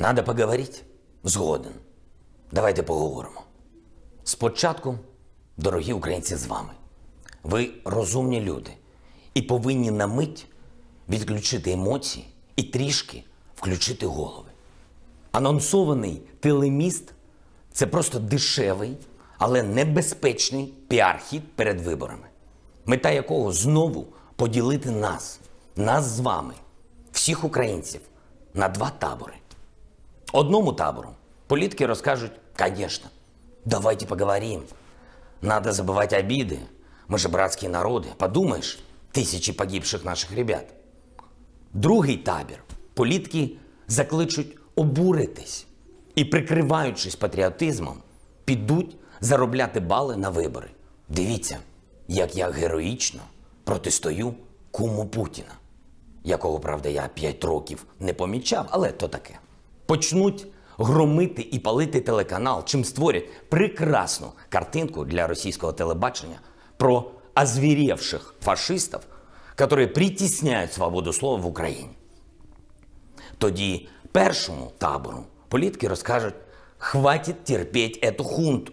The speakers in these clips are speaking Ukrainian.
Надо поговорити? Згоден. Давайте поговоримо. Спочатку, дорогі українці, з вами. Ви розумні люди і повинні на мить відключити емоції і трішки включити голови. Анонсований телеміст це просто дешевий, але небезпечний піар-хід перед виборами, мета якого знову поділити нас, нас з вами, всіх українців, на два табори. Одному табору политики расскажут, конечно, давайте поговорим. Надо забывать обиды. Мы же братские народы. Подумаешь, тисячі погибших наших ребят. Другий табір політки закличуть обуритись і, прикриваючись патріотизмом, підуть заробляти бали на вибори. Дивіться, як я героїчно протистою куму Путіна, якого, правда, я п'ять років не помічав, але то таке почнуть громити і палити телеканал, чим створять прекрасну картинку для російського телебачення про озвірівших фашистів, які притісняють свободу слова в Україні. Тоді першому табору політики розкажуть: хватить терпіть ету хунту,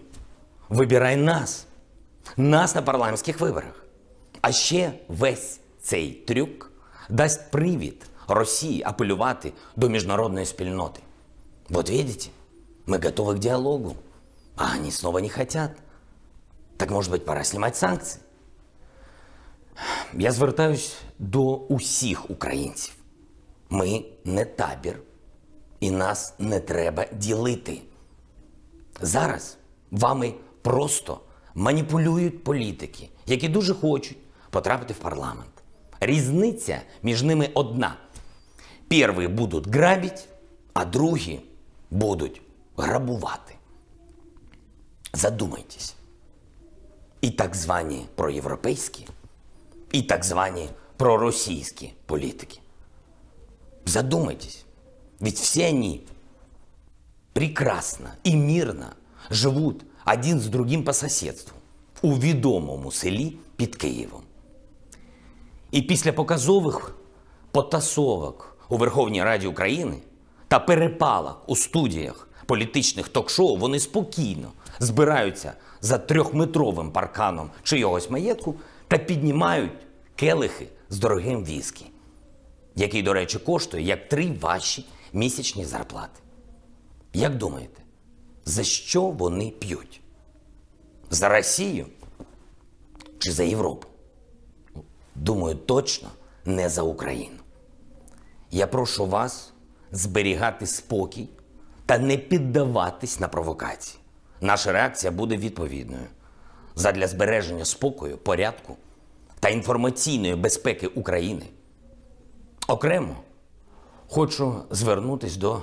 вибирай нас, нас на парламентських виборах. А ще весь цей трюк дасть привід Росії апелювати до міжнародної спільноти. Вот видите, мы готовы к диалогу, а они снова не хотят. Так может быть пора снимать санкции? Я звертаюсь до усіх українців. Ми не табір, і нас не треба ділити. Зараз вами просто маніпулюють політики, які дуже хочуть потрапити в парламент. Різниця між ними одна: перші будуть грабити, а другі будуть грабувати. Задумайтесь. І так звані проєвропейські, і так звані проросійські політики. Задумайтесь, ведь все они прекрасно і мирно живуть один з другим по соседству у відомому селі під Києвом. І після показових потасовок у Верховній Раді України та перепалах у студіях політичних ток-шоу вони спокійно збираються за трьохметровим парканом чийогось маєтку та піднімають келихи з дорогим віскі, який, до речі, коштує як три ваші місячні зарплати. Як думаєте, за що вони п'ють? За Росію чи за Європу? Думаю, точно не за Україну. Я прошу вас зберігати спокій та не піддаватись на провокації. Наша реакція буде відповідною. Задля збереження спокою, порядку та інформаційної безпеки України. Окремо хочу звернутися до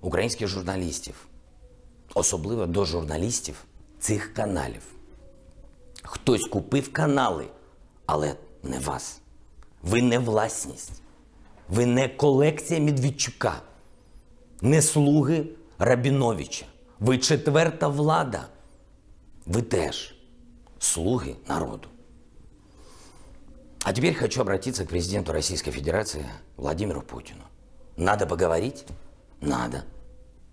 українських журналістів, особливо до журналістів цих каналів. Хтось купив канали, але не вас. Ви не власність. Ви не колекція Медведчука, не слуги Рабіновича. Ви четверта влада. Ви теж слуги народу. А теперь хочу обратиться к президенту Российской Федерации Владимиру Путину. Надо поговорить? Надо.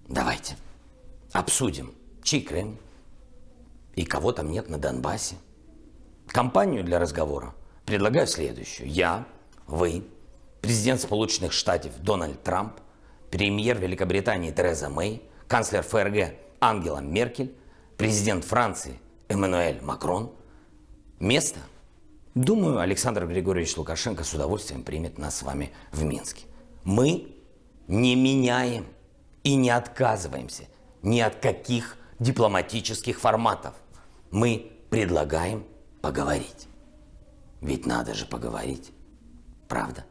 Давайте. Обсудим, чей Крым и кого там нет на Донбассе. Компанию для разговора предлагаю следующую. Я, вы, президент Сполучених Штатів Дональд Трамп, прем'єр Великобританії Тереза Мей, канцлер ФРГ Ангела Меркель, президент Франции Эммануэль Макрон. Место? Думаю, Александр Григорьевич Лукашенко с удовольствием примет нас с вами в Минске. Мы не меняем и не отказываемся ни от каких дипломатических форматов. Мы предлагаем поговорить. Ведь надо же поговорить. Правда?